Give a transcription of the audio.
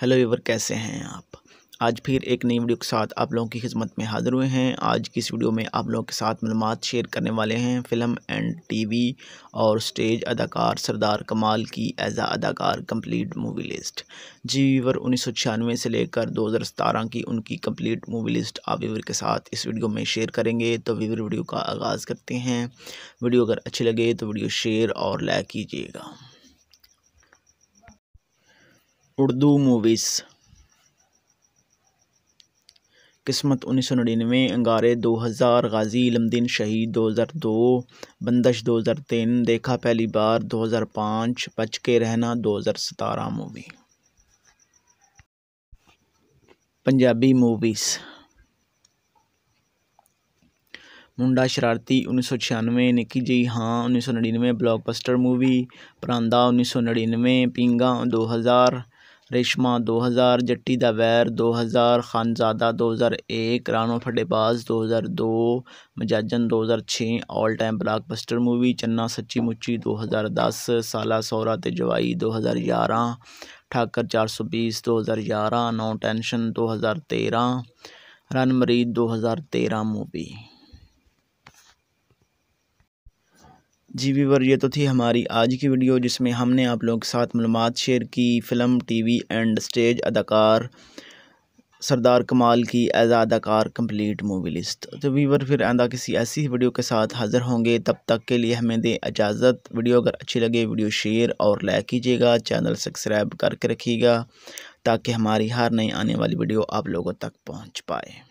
hello your कैसे हैं आप आज फिर एक नई वीडियो के साथ आप लोगों की खिदमत में हाज़िर हुए हैं आज की इस वीडियो में आप लोगों के साथ मलूम शेयर करने वाले हैं फ़िल्म एंड टीवी और स्टेज अदाकार सरदार कमाल की आ अदाकार कंप्लीट मूवी लिस्ट जी वीवर उन्नीस से लेकर सतारह की उनकी कंप्लीट मूवी लिस्ट आप वीवर के साथ इस वीडियो में शेयर करेंगे तो वीवर वीडियो का आगाज़ करते हैं वीडियो अगर अच्छी लगे तो वीडियो शेयर और लाइक कीजिएगा उर्दू मूवीज़ किस्मत उन्नीस सौ नड़िनवे अंगारे दो हज़ार गाजी लमदिन शहीद दो हज़ार दो बंदश दो हज़ार तीन देखा पहली बार दो हज़ार पाँच बच के रहना दो हज़ार सतारह मूवी पंजाबी मूवीज़ मुंडा शरारती उन्नीस सौ छियानवे निकी जी हाँ उन्नीस सौ नड़िनवे ब्लॉकबस्टर मूवी परांदा उन्नीस सौ नड़िनवे पींगा दो हज़ार रेशमा दो हज़ार जट्टी दैर वैर दो हज़ार खानजादा दो हज़ार एक रानो फटेबाज दो हज़ार दो मजाजन दो हज़ार छः ऑल टाइम बस्टर मूवी चन्ना सच्ची मुची दो हज़ार दस साला सौरा ते जवाई दो हज़ार ग्यारह ठाकर चार सौ बीस दो हज़ार ग्यारह नो टेंशन दो हज़ार तेरह रन मरीद दो हज़ार तेरह मूवी जी वीवर ये तो थी हमारी आज की वीडियो जिसमें हमने आप लोग के साथ मालूम शेयर की फ़िल्म टीवी एंड स्टेज अदाकार सरदार कमाल की एज अदाकार कंप्लीट मूवी लिस्ट तो वीवर फिर आंदा किसी ऐसी वीडियो के साथ हाज़िर होंगे तब तक के लिए हमें दें इजाज़त वीडियो अगर अच्छी लगे वीडियो शेयर और लाइक कीजिएगा चैनल सब्सक्राइब करके रखिएगा ताकि हमारी हर नई आने वाली वीडियो आप लोगों तक पहुँच पाए